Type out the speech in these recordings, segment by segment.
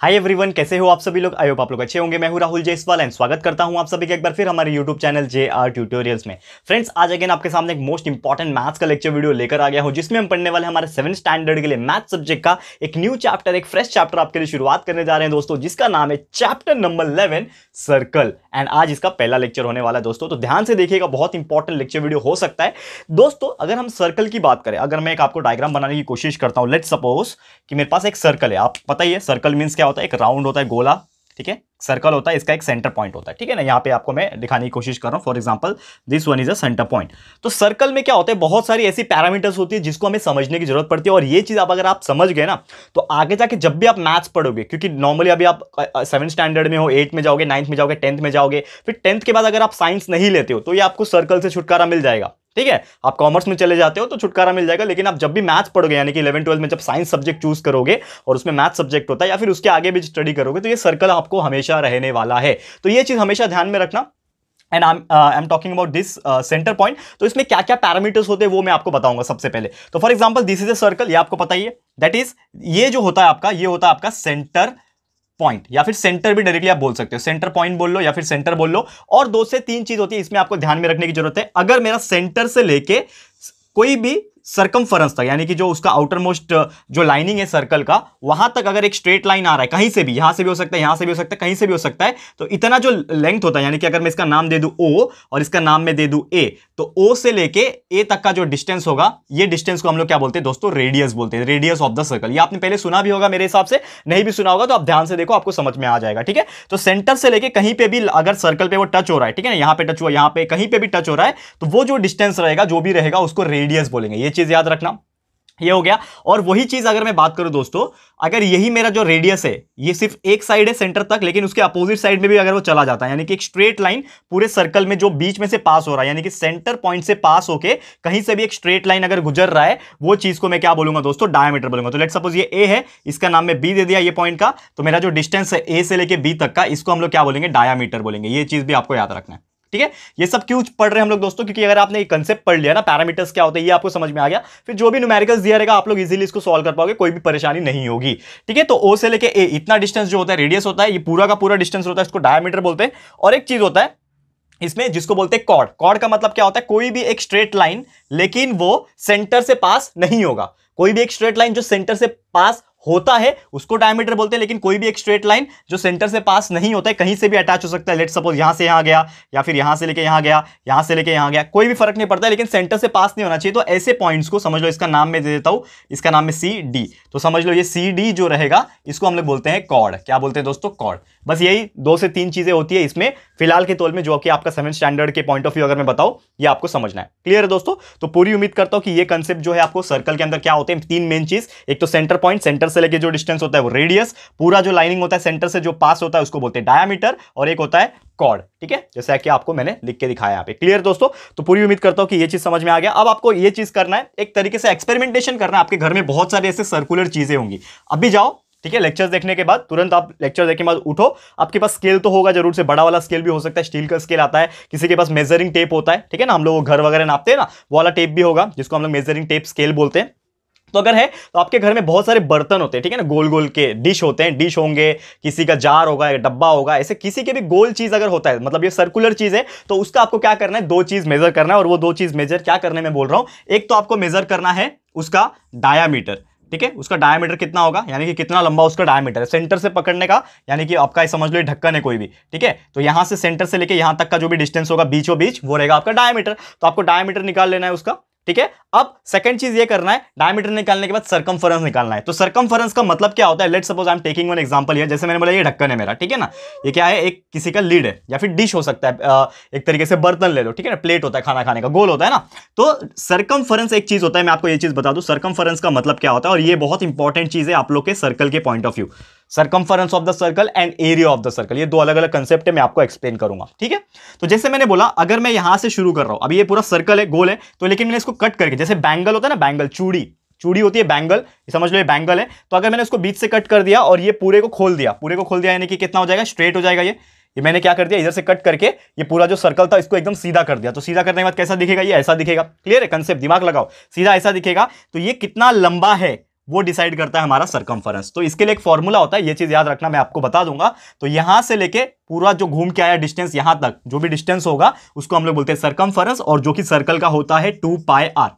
hi everyone कैसे हो आप सभी लोग आई होप आप लोग अच्छे होंगे मैं हूं राहुल जयसवाल एंड स्वागत करता हूं आप सभी के एक बार फिर हमारे YouTube channel J R tutorials में फ्रेंड्स आज अगेन आपके सामने एक मोस्ट इंपॉर्टेंट मैथ्स का लेक्चर वीडियो लेकर आ गया हूं जिसमें हम पढ़ने वाले हमारे सेवन स्टैंडर्ड के लिए मैथ सब्जेक्ट का एक न्यू चैप्टर एक फ्रेश चैप्टर आपके लिए शुरुआत करने जा रहे हैं दोस्तों जिसका नाम है chapter number eleven circle and आज इसका पहला लेक्चर होने वाला है दोस्तों तो ध्यान से देखिएगा बहुत इंपॉर्टेंट लेक्चर वीडियो हो सकता है दोस्तों अगर हम सर्कल की बात करें अगर मैं एक आपको डायग्राम बनाने की कोशिश करता हूँ लेट सपोज कि मेरे पास एक सर्कल है आप पता ही है सर्कल मीन्स क्या होता है एक राउंड होता है गोला ठीक है सर्कल होता है इसका एक सेंटर पॉइंट होता है ठीक है ना यहाँ पे आपको मैं दिखाने की कोशिश कर रहा हूँ for example this one is a centre point तो सर्कल में क्या होता है बहुत सारी ऐसी पैरामीटर्स होती है जिसको हमें समझने की जरूरत पड़ती है और ये चीज़ आप अगर आप समझ गए ना तो आगे जाके जब भी आप मैथ्स पढ़ोगे क्योंकि नॉर्मली अभी आप सेवन स्टैंडर्ड में हो एट में जाओगे नाइन्थ में जाओगे टेंथ में जाओगे फिर टेंथ के बाद अगर आप साइंस नहीं लेते हो तो ये आपको सर्कल से छुटकारा मिल जाएगा ठीक है आप कॉमर्स में चले जाते हो तो छुटकारा मिल जाएगा लेकिन आप जब भी मैथ्स पढ़ोगे यानी कि इलेवन ट्वेल्थ में जब साइंस सब्जेक्ट चूज करोगे और उसमें मैथ सब्जेक्ट होता है या फिर उसके आगे भी स्टडी करोगे तो ये सर्कल आपको हमेशा हमेशा रहने वाला है तो ये चीज़ हमेशा ध्यान में रखना and I am talking about this centre point तो इसमें क्या क्या पैरामीटर्स होते हैं वो मैं आपको बताऊंगा सबसे पहले तो for example this is a circle ये आपको पता ही है दैट इज ये जो होता है आपका ये होता है आपका सेंटर पॉइंट या फिर सेंटर भी डायरेक्टली आप बोल सकते हो सेंटर पॉइंट बोल लो या फिर सेंटर बोल लो और दो से तीन चीज होती है इसमें आपको ध्यान में रखने की जरूरत है अगर मेरा सेंटर से लेके कोई भी सर्कम्फरेंस तक यानी कि जो उसका आउटर मोस्ट जो लाइनिंग है सर्कल का वहां तक अगर एक स्ट्रेट लाइन आ रहा है कहीं से भी यहां से भी हो सकता है यहां से भी हो सकता है कहीं से भी हो सकता है तो इतना जो लेंथ होता है यानी कि अगर मैं इसका नाम दे दू ओ और इसका नाम मैं दे दू ए तो ओ से लेके ए तक का जो डिस्टेंस होगा ये डिस्टेंस को हम लोग क्या बोलते हैं दोस्तों रेडियस बोलते हैं रेडियस ऑफ द सर्कल ये आपने पहले सुना भी होगा मेरे हिसाब से नहीं भी सुना होगा तो आप ध्यान से देखो आपको समझ में आ जाएगा ठीक है तो सेंटर से लेके कहीं पे भी अगर सर्कल पे वो टच हो रहा है ठीक है ना यहाँ पे टच हुआ यहाँ पे कहीं पे भी टच हो रहा है तो वो जो डिस्टेंस रहेगा जो भी रहेगा उसको रेडियस बोलेंगे ये चीज़ याद रखना ये हो गया और वही चीज़ अगर मैं बात करूं दोस्तों अगर यही मेरा जो रेडियस है ये सिर्फ एक साइड है सेंटर तक लेकिन उसके अपोजिट साइड में भी अगर वो चला जाता है यानी कि एक स्ट्रेट लाइन पूरे सर्कल में जो बीच में से पास हो रहा है यानी कि सेंटर पॉइंट से पास होके कहीं से भी एक स्ट्रेट लाइन अगर गुजर रहा है वो चीज़ को मैं क्या बोलूंगा दोस्तों डायमीटर बोलूंगा तो लेट सपोज ये ए है इसका नाम मैं बी दे दिया ये पॉइंट का तो मेरा जो डिस्टेंस है ए से लेकर बी तक का इसको हम लोग क्या बोलेंगे डायामीटर बोलेंगे ये चीज़ भी आपको याद रखना है ठीक है ये सब क्यों पढ़ रहे हैं हम लोग दोस्तों क्योंकि अगर आपने ये कंसेप्ट पढ़ लिया ना पैरामीटर्स क्या होते हैं ये आपको समझ में आ गया फिर जो भी न्यूमेरिकल्स दिया रहेगा आप लोग इजीली इसको सॉल्व कर पाओगे कोई भी परेशानी नहीं होगी ठीक है तो ओ से लेके ए इतना डिस्टेंस जो होता है रेडियस होता है ये पूरा का पूरा डिस्टेंस होता है इसको डायमीटर बोलते हैं और एक चीज होता है इसमें जिसको बोलते हैं कॉड कॉड का मतलब क्या होता है कोई भी एक स्ट्रेट लाइन लेकिन वो सेंटर से पास नहीं होगा कोई भी एक स्ट्रेट लाइन जो सेंटर से पास होता है उसको डायमीटर बोलते हैं लेकिन कोई भी एक स्ट्रेट लाइन जो सेंटर से पास नहीं होता है कहीं से भी अटैच हो सकता है लेट सपोज यहां से यहां गया या फिर यहां से लेके यहां गया यहां से लेके यहां गया कोई भी फर्क नहीं पड़ता लेकिन सेंटर से पास नहीं होना चाहिए तो ऐसे पॉइंट्स को समझ लो इसका नाम मैं दे देता हूं इसका नाम है सी डी तो समझ लो ये सी डी जो रहेगा इसको हम लोग बोलते हैं कॉड क्या बोलते हैं दोस्तों कॉड बस यही दो से तीन चीज़ें होती है इसमें फिलहाल के तौल में जो कि आपका सेवन स्टैंडर्ड के पॉइंट ऑफ व्यू अगर मैं बताऊँ ये आपको समझना है क्लियर है दोस्तों तो पूरी उम्मीद करता हूं कि ये कंसेप्ट जो है आपको सर्कल के अंदर क्या होते हैं तीन मेन चीज़ एक तो सेंटर पॉइंट सेंटर से से लेके जो डिस्टेंस होता है वो रेडियस पूरा जो लाइनिंग होता है सेंटर से जो पास होता है उसको बोलते हैं डायामीटर और एक होता है कॉर्ड ठीक है जैसा कि आपको मैंने लिख के दिखाया यहाँ पे क्लियर दोस्तों तो पूरी उम्मीद करता हूँ कि ये चीज समझ में आ गया अब आपको ये चीज करना है एक तरीके से एक्सपेरिमेंटेशन करना है आपके घर में बहुत सारे ऐसे सर्कुलर चीजें होंगी अभी जाओ ठीक है लेक्चर्स देखने के बाद तुरंत आप लेक्चर देखने के बाद उठो आपके पास स्केल तो होगा जरूर से बड़ा वाला स्केल भी हो सकता है स्टील का स्केल आता है किसी के पास मेजरिंग टेप होता है ठीक है ना हम लोग घर वगैरह नापते हैं ना वो वाला टेप भी होगा जिसको हम लोग मेजरिंग टेप स्केल बोलते हैं तो अगर है तो आपके घर में बहुत सारे बर्तन होते हैं ठीक है ना गोल गोल के डिश होते हैं डिश होंगे किसी का जार होगा या डब्बा होगा ऐसे किसी के भी गोल चीज़ अगर होता है मतलब ये सर्कुलर चीज़ है तो उसका आपको क्या करना है दो चीज़ मेजर करना है और वो दो चीज़ मेजर क्या करने में बोल रहा हूँ एक तो आपको मेजर करना है उसका डायामीटर ठीक है उसका डायमीटर कितना होगा यानी कि कितना लंबा उसका डायमीटर है सेंटर से पकड़ने का यानी कि आपका समझ लो ढक्कन है कोई भी ठीक है तो यहाँ से सेंटर से लेके यहाँ तक का जो भी डिस्टेंस होगा बीचों बीच वो रहेगा आपका डायमीटर तो आपको डायमीटर निकाल लेना है उसका ठीक है अब सेकंड चीज ये करना है डायमीटर निकालने के बाद सर्कम्फरेंस निकालना है तो सर्कम्फरेंस का मतलब क्या होता है let suppose I am taking one example ये जैसे मैंने बोला ये ढक्कन है मेरा ठीक है ना ये क्या है एक किसी का लीड है या फिर डिश हो सकता है एक तरीके से बर्तन ले लो ठीक है ना प्लेट होता है खाना खाने का गोल होता है ना तो सर्कम्फरेंस एक चीज होता है मैं आपको ये चीज बता दू सर्कम्फरेंस का मतलब क्या होता है और ये बहुत इंपॉर्टेंट चीज है आप लोग के सर्कल के point of view circumference of the circle and area of the circle ये दो अलग अलग कंसेप्ट है मैं आपको एक्सप्लेन करूंगा ठीक है तो जैसे मैंने बोला अगर मैं यहां से शुरू कर रहा हूं अभी ये पूरा सर्कल है गोल है तो लेकिन मैंने इसको कट करके जैसे बैंगल होता है ना बैंगल चूड़ी चूड़ी होती है बैंगल समझ लो ये बैंगल है तो अगर मैंने उसको बीच से कट कर दिया और ये पूरे को खोल दिया पूरे को खोल दिया यानी कि कितना हो जाएगा स्ट्रेट हो जाएगा ये ये मैंने क्या कर दिया इधर से कट करके ये पूरा जो सर्कल था इसको एकदम सीधा कर दिया तो सीधा करने के बाद कैसा दिखेगा ये ऐसा दिखेगा क्लियर है कंसेप्ट दिमाग लगाओ सीधा ऐसा दिखेगा तो ये कितना लंबा है वो डिसाइड करता है हमारा सरकमफरेंस तो इसके लिए एक फॉर्मूला होता है ये चीज़ याद रखना मैं आपको बता दूंगा तो यहाँ से लेके पूरा जो घूम के आया डिस्टेंस यहाँ तक जो भी डिस्टेंस होगा उसको हम लोग बोलते हैं सरकमफरेंस और जो कि सर्कल का होता है टू पाई आर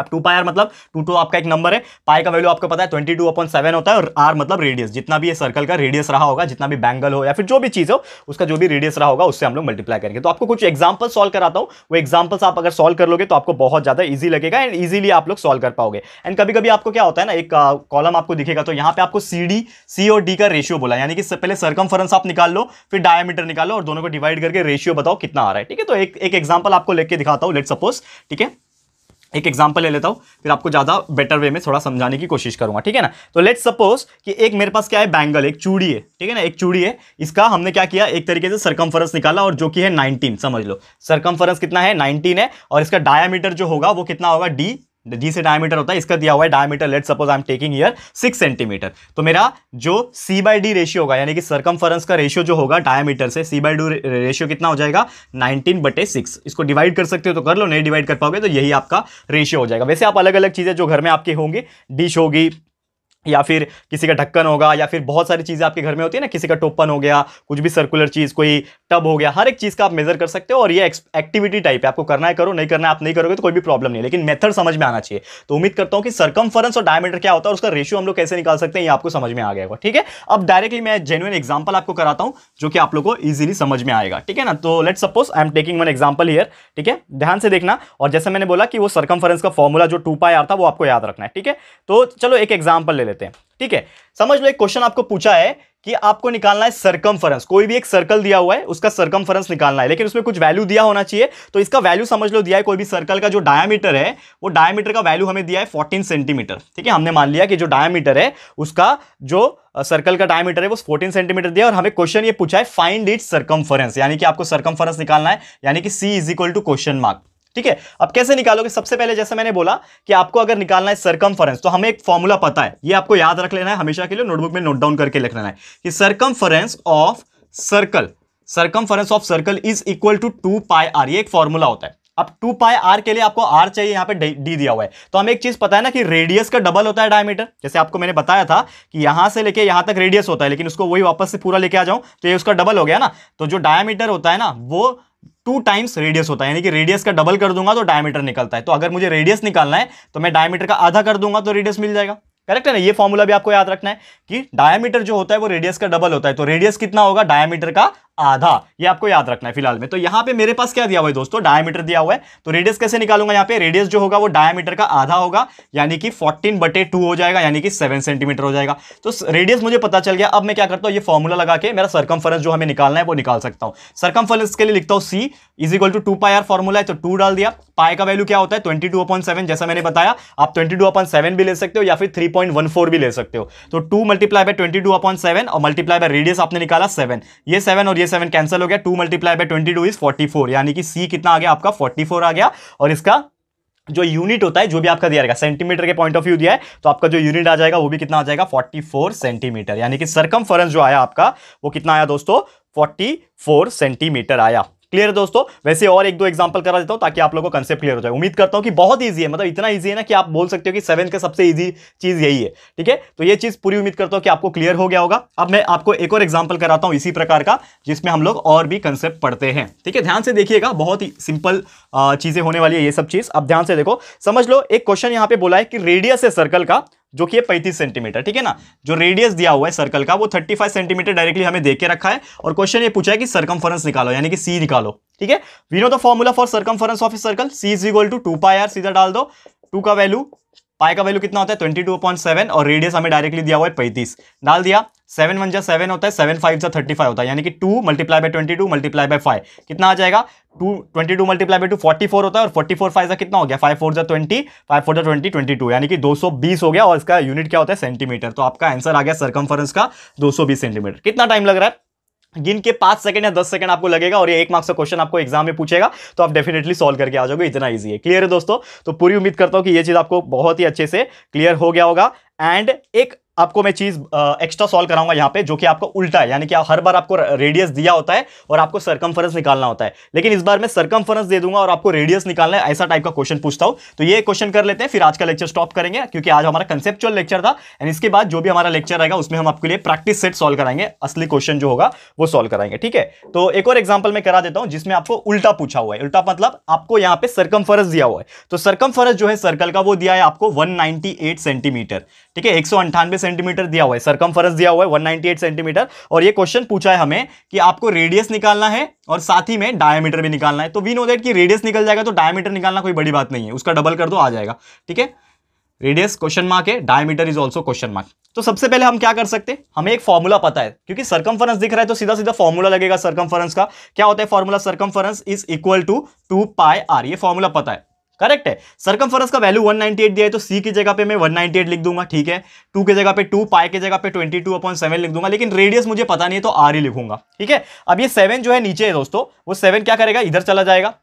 अब टू पाई आर मतलब टू टू आपका एक नंबर है पाई का वैल्यू आपको पता है ट्वेंटी टू अपॉन सेवन होता है और आर मतलब रेडियस जितना भी ये सर्कल का रेडियस रहा होगा जितना भी बैंगल हो या फिर जो भी चीज़ हो उसका जो भी रेडियस रहा होगा उससे हम लोग मल्टीप्लाई करेंगे तो आपको कुछ एग्जाम्पल सॉल्व कराता हूँ वो एग्जाम्पल्स आप अगर सॉल्व कर लोगे तो आपको बहुत ज़्यादा ईजी लगेगा एंड ईजिली आप लोग सॉल्व कर पाओगे एंड कभी कभी आपको क्या होता है ना एक कॉलम आपको दिखेगा तो यहाँ पे आपको सी डी सी और डी का रेशियो बोला यानी कि पहले सर्कम आप निकाल लो फिर डायमीटर निकालो और दोनों को डिवाइड करके रेशियो बताओ कितना आ रहा है ठीक है तो एक एग्जाम्पल आपको लेकर दिखाता हूँ लेट सपोज ठीक है एक एग्जाम्पल ले लेता हूँ फिर आपको ज़्यादा बेटर वे में थोड़ा समझाने की कोशिश करूँगा ठीक है ना तो लेट्स सपोज कि एक मेरे पास क्या है बैंगल एक चूड़ी है ठीक है ना एक चूड़ी है इसका हमने क्या किया एक तरीके से सरकमफरेंस निकाला और जो कि है 19 समझ लो सरकमफरेंस कितना है 19 है और इसका डायामीटर जो होगा वो कितना होगा डी जी से डायमीटर होता है इसका दिया हुआ है diameter let suppose I am taking here six centimetre तो मेरा जो सी बाई डी रेशियो होगा यानी कि सरकम का रेशियो जो होगा डायमीटर से सी बाई डू रेशियो कितना हो जाएगा 19 बटे सिक्स इसको डिवाइड कर सकते हो तो कर लो नहीं डिवाइड कर पाओगे तो यही आपका रेशियो हो जाएगा वैसे आप अलग अलग चीज़ें जो घर में आपके होंगी डिश होगी या फिर किसी का ढक्कन होगा या फिर बहुत सारी चीज़ें आपके घर में होती है ना किसी का टोपन हो गया कुछ भी सर्कुलर चीज़ कोई टब हो गया हर एक चीज़ का आप मेजर कर सकते हो और ये एक्टिविटी टाइप है आपको करना है करो नहीं करना है आप नहीं करोगे तो कोई भी प्रॉब्लम नहीं लेकिन मेथड समझ में आना चाहिए तो उम्मीद करता हूँ कि सर्कम्फरेंस और डायमीटर क्या होता है उसका रेशियो हम लोग कैसे निकाल सकते हैं ये आपको समझ में आ गया ठीक है अब डायरेक्टली मैं जेनुअन एग्जाम्पल आपको कराता हूँ जो कि आप लोग को ईजिली समझ में आएगा ठीक है ना तो let suppose I am taking one example here ठीक है ध्यान से देखना और जैसे मैंने बोला कि वो सर्कम्फरेंस का फॉर्मूला जो टू पाई था वो आपको याद रखना है ठीक है तो चलो एक एग्जाम्पल ले लेते हैं ठीक है समझ लो एक क्वेश्चन आपको पूछा है कि आपको निकालना है सरकम कोई भी एक सर्कल दिया हुआ है उसका सरकम निकालना है लेकिन उसमें कुछ वैल्यू दिया होना चाहिए तो इसका वैल्यू समझ लो दिया है कोई भी सर्कल का जो डायमीटर है वो डायमीटर का वैल्यू हमें दिया है 14 सेंटीमीटर ठीक है हमने मान लिया कि जो डायमीटर है उसका जो सर्कल का डायमीटर है वो फोर्टीन सेंटीमीटर दिया और हमें क्वेश्चन ये पूछा है फाइंड इट सर्कमफरेंस यानी कि आपको सरकम निकालना है यानी कि C is equal to question mark ठीक है अब कैसे निकालोगे सबसे पहले जैसे मैंने बोला कि आपको अगर निकालना है सरकम तो हमें एक फॉर्मूला पता है ये आपको याद रख लेना है हमेशा के लिए नोटबुक में नोट डाउन करके लिख लेना है कि circum of circle circum of circle is equal to two pi are ये एक फॉर्मूला होता है अब टू पाई आर के लिए आपको आर चाहिए यहां पे डी दिया हुआ है तो हमें एक चीज पता है ना कि रेडियस का डबल होता है डायमीटर जैसे आपको मैंने बताया था कि यहां से लेके यहां तक रेडियस होता है लेकिन उसको वही वापस से पूरा लेके आ जाऊं तो ये उसका डबल हो गया ना तो जो डायमीटर होता है ना वो टू टाइम्स रेडियस होता है यानी कि रेडियस का डबल कर दूंगा तो डायमीटर निकलता है तो अगर मुझे रेडियस निकालना है तो मैं डायमीटर का आधा कर दूंगा तो रेडियस मिल जाएगा करेक्ट है ना ये फॉर्मूला भी आपको याद रखना है कि डायमीटर जो होता है वो रेडियस का डबल होता है तो रेडियस कितना होगा डायमीटर का आधा ये आपको याद रखना है फिलहाल में तो यहां पे मेरे पास क्या दिया हुआ है दोस्तों डायमीटर दिया हुआ है तो रेडियस कैसे निकालूंगा यहां पे रेडियस जो होगा वो डायमीटर का आधा होगा यानी कि 14 बटे टू हो जाएगा यानी कि 7 सेंटीमीटर हो जाएगा तो रेडियस मुझे पता चल गया अब मैं क्या करता हूं ये फॉर्मूला लगा के मेरा सरकम जो हमें निकालना है वो निकाल सकता हूं सरकम के लिए लिखता हूं C is equal to two pi R formula है तो टू डाल दिया पाए का वैल्यू क्या होता है ट्वेंटी टू जैसा मैंने बताया आप ट्वेंटी टू भी ले सकते हो या फिर थ्री भी ले सकते हो तो टू मल्टीप्लाई बाय ट्वेंटी और मल्टीप्लाई बाय रेडियस आपने निकाला सेवन ये सेवन और ये सेवन कैंसिल हो गया two multiply by twenty two is forty four यानी कि सी कितना आ गया आपका फोर्टी फोर आ गया और इसका जो यूनिट होता है जो भी आपका दिया रहेगा सेंटीमीटर के पॉइंट ऑफ व्यू दिया है तो आपका जो यूनिट आ जाएगा वो भी कितना आ जाएगा 44 सेंटीमीटर यानी कि सरकम जो आया आपका वो कितना आया दोस्तों 44 सेंटीमीटर आया क्लियर है दोस्तों वैसे और एक दो एग्जाम्पल करा देता हूँ ताकि आप लोगों को कंसेप्ट क्लियर हो जाए उम्मीद करता हूँ कि बहुत ईजी है मतलब इतना ईजी है ना कि आप बोल सकते हो कि सेवन का सबसे ईजी चीज़ यही है ठीक है तो ये चीज़ पूरी उम्मीद करता हूँ कि आपको क्लियर हो गया होगा अब मैं आपको एक और एग्जाम्पल कराता हूँ इसी प्रकार का जिसमें हम लोग और भी कंसेप्ट पढ़ते हैं ठीक है ध्यान से देखिएगा बहुत ही सिंपल चीज़ें होने वाली है ये सब चीज़ अब ध्यान से देखो समझ लो एक क्वेश्चन यहाँ पे बोला है कि रेडियस है सर्कल का जो कि पैंतीस सेंटीमीटर ठीक है ना जो रेडियस दिया हुआ है सर्कल का वो थर्टी फाइव सेंटीमीटर डायरेक्टली हमें देके रखा है और क्वेश्चन ये पूछा है कि सर्कम्फरेंस निकालो यानी कि सी निकालो ठीक है we know the formula for circumference of circle C is equal to two pi R सीधा डाल दो टू का वैल्यू पाई का वैल्यू कितना होता है ट्वेंटी टू पॉइंट सेवन और रेडियस हमें डायरेक्टली दिया हुआ है पैंतीस डाल दिया सेवन वन जा सेवन होता है सेवन फाइव जा थर्टी फाइव होता है यानी कि two multiply by twenty two multiply by five कितना आ जाएगा two twenty two multiply by two forty four होता है और फोर्टी फोर फाइव जा कितना हो गया फाइव फोर जा ट्वेंटी फाइव फोर जा ट्वेंटी ट्वेंटी टू यानी कि दो सौ बीस हो गया और इसका यूनिट क्या होता है सेंटीमीटर तो आपका आंसर आ गया सरकमफरेंस का दो सौ बीस सेंटीमीटर कितना टाइम लग रहा है गिन के पांच सेकंड या दस सेकंड आपको लगेगा और ये एक मार्क्स का क्वेश्चन आपको एग्जाम में पूछेगा तो आप डेफिनेटली सॉल्व करके आ जाओगे इतना इजी है क्लियर है दोस्तों तो पूरी उम्मीद करता हूं कि ये चीज आपको बहुत ही अच्छे से क्लियर हो गया होगा एंड एक आपको मैं चीज़ एक्स्ट्रा सॉल्व कराऊंगा यहाँ पे जो कि आपको उल्टा है यानी कि हर बार आपको रेडियस दिया होता है और आपको सर्कम्फरेंस निकालना होता है लेकिन इस बार मैं सर्कम्फरेंस दे दूंगा और आपको रेडियस निकालना है ऐसा टाइप का क्वेश्चन पूछता हूँ तो ये क्वेश्चन कर लेते हैं फिर आज का लेक्चर स्टॉप करेंगे क्योंकि आज हमारा कंसेप्चुअल लेक्चर था एंड इसके बाद जो भी हमारा लेक्चर रहेगा उसमें हम आपके लिए प्रैक्टिस सेट सॉल्व कराएंगे असली क्वेश्चन जो होगा वो सॉल्व कराएंगे ठीक है तो एक और एग्जाम्पल मैं करा देता हूँ जिसमें आपको उल्टा पूछा हुआ है उल्टा मतलब आपको यहाँ पे सर्कम्फरेंस दिया हुआ है तो सर्कम्फरेंस जो है सर्कल का वो दिया है आपको वन सेंटीमीटर ठीक है एक सेंटीमीटर दिया हुआ है सरकमफरेंस दिया हुआ है 198 सेंटीमीटर और ये क्वेश्चन पूछा है हमें कि आपको रेडियस निकालना है और साथ ही में डायमीटर भी निकालना है तो वी नो दैट कि रेडियस निकल जाएगा तो डायमीटर निकालना कोई बड़ी बात नहीं है उसका डबल कर दो आ जाएगा ठीक है रेडियस क्वेश्चन मार्क है diameter is also question mark तो सबसे पहले हम क्या कर सकते हैं हमें एक फॉर्मूला पता है क्योंकि सर्कम्फरेंस दिख रहा है तो सीधा सीधा फॉर्मूला लगेगा सर्कम्फरेंस का क्या होता है formula circumference is equal to two pi are ये फॉर्मूला पता है करेक्ट है सरकमफेरेंस का वैल्यू 198 दिया है तो सी की जगह पे मैं 198 लिख दूंगा ठीक है टू की जगह पे टू पाई की जगह पे 22 टू अपॉइंट सेवन लिख दूंगा लेकिन रेडियस मुझे पता नहीं है तो आर ही लिखूंगा ठीक है अब ये सेवन जो है नीचे है दोस्तों वो सेवन क्या करेगा इधर चला जाएगा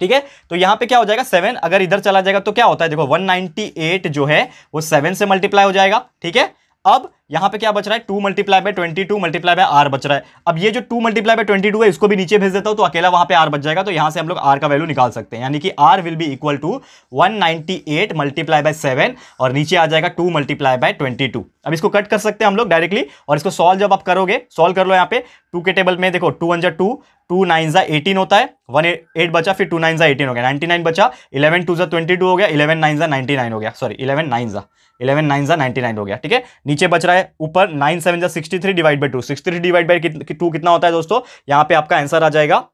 ठीक है तो यहां पे क्या हो जाएगा सेवन अगर इधर चला जाएगा तो क्या होता है देखो 198 जो है वो सेवन से मल्टीप्लाई हो जाएगा ठीक है अब यहां पे क्या बच रहा है two multiply by twenty two multiply by r बच रहा है अब ये जो two multiply by twenty two है इसको भी नीचे भेज देता हूं तो अकेला वहां पे आर बच जाएगा तो यहां से हम लोग आर का वैल्यू निकाल सकते हैं यानी कि r will be equal to one ninety eight multiply by seven और नीचे आ जाएगा two multiply by twenty two अब इसको कट कर सकते हैं हम लोग डायरेक्टली और इसको सॉल्व जब आप करोगे सॉल्व कर लो यहाँ पे टू के टेबल में देखो two hundred two two nine जा एटीन होता है वन एट बचा फिर टू नाइन जा एटीन हो गया नाइनटी नाइन बचा इलेवन टू जा ट्वेंटी टू हो गया इलेवन नाइन जा नाइनटी नाइन हो गया सॉरी इलेवन नाइन जा इलेवन नाइन जा नाइन्टी नाइन हो गया ठीक है नीचे बच रहा है ऊपर नाइन सेवन जा sixty three divide by two sixty three divide by two कितना होता है दोस्तों यहाँ पे आपका आंसर आ जाएगा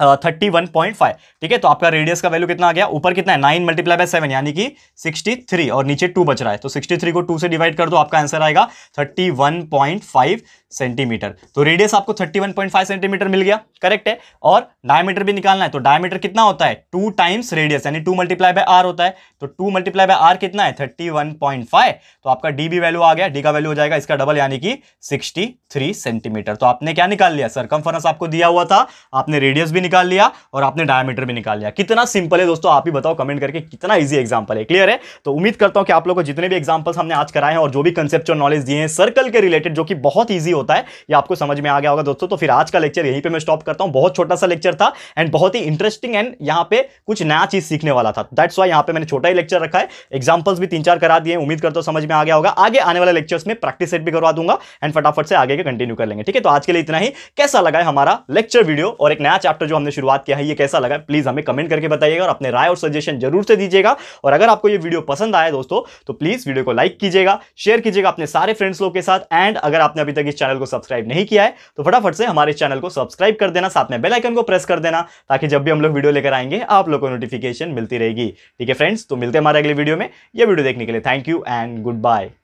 थर्टी वन पॉइंट फाइव ठीक है तो आपका रेडियस का वैल्यू कितना आ गया ऊपर कितना है नाइन मल्टीप्लाई बाय सेवन यानी कि सिक्सटी थ्री और नीचे टू बच रहा है तो सिक्सटी थ्री को टू से डिवाइड कर दो आपका आंसर आएगा thirty one point five centimetre तो रेडियस आपको thirty one point five centimetre मिल गया करेक्ट है और डायमीटर भी निकालना है तो डायमीटर कितना होता है टू टाइम्स रेडियस यानी टू मल्टीप्लाई बाय आर होता है तो टू मल्टीप्लाई बाय आर कितना है थर्टी वन पॉइंट फाइव तो आपका डी भी वैल्यू आ गया डी का वैल्यू हो जाएगा इसका डबल यानी कि सिक्सटी थ्री सेंटीमीटर तो आपने क्या निकाल लिया सरकमफरेंस आपको दिया हुआ था आपने रेडियस भी निकाल लिया और आपने डायमीटर भी निकाल लिया कितना सिंपल है दोस्तों आप ही बताओ कमेंट करके कितना इजी एग्जांपल है क्लियर है तो उम्मीद करता हूं कि आप लोगों को जितने भी एग्जांपल्स हमने आज कराए हैं और जो भी कंसेप्चुअल नॉलेज दिए हैं सर्कल के रिलेटेड जो कि बहुत ईजी होता है ये आपको समझ में आ गया होगा दोस्तों तो फिर आज का लेक्चर यहीं पर मैं स्टॉप करता हूँ बहुत छोटा सा लेक्चर था एंड बहुत ही इंटरेस्टिंग एंड यहाँ पे कुछ नया चीज सीखने वाला था दैट्स वाई यहाँ पे मैंने छोटा ही लेक्चर रखा है एग्जाम्पल्स भी तीन चार करा दिए उम्मीद करता हूँ समझ में आ गया होगा आगे आने वाले लेक्चर्स में प्रैक्टिस सेट भी करवा दूंगा एंड फटाफट से आगे कंटिन्यू कर लेंगे ठीक है तो आज के लिए इतना ही कैसा लगा है हमारा लेक्चर वीडियो और एक नया चैप्टर जो हमने शुरुआत किया है ये कैसा लगा प्लीज़ हमें कमेंट करके बताइएगा और अपने राय और सजेशन जरूर से दीजिएगा और अगर आपको ये वीडियो पसंद आया दोस्तों तो प्लीज़ वीडियो को लाइक कीजिएगा शेयर कीजिएगा अपने सारे फ्रेंड्स लोग के साथ एंड अगर आपने अभी तक इस चैनल को सब्सक्राइब नहीं किया है तो फटाफट से हमारे चैनल को सब्सक्राइब कर देना साथ में बेलाइकन को प्रेस कर देना ताकि जब भी हम लोग वीडियो लेकर आएंगे आप लोग को नोटिफिकेशन मिलती रहेगी ठीक है फ्रेंड्स तो मिलते हमारे अगले वीडियो में यह वीडियो देखने के लिए thank you and good bye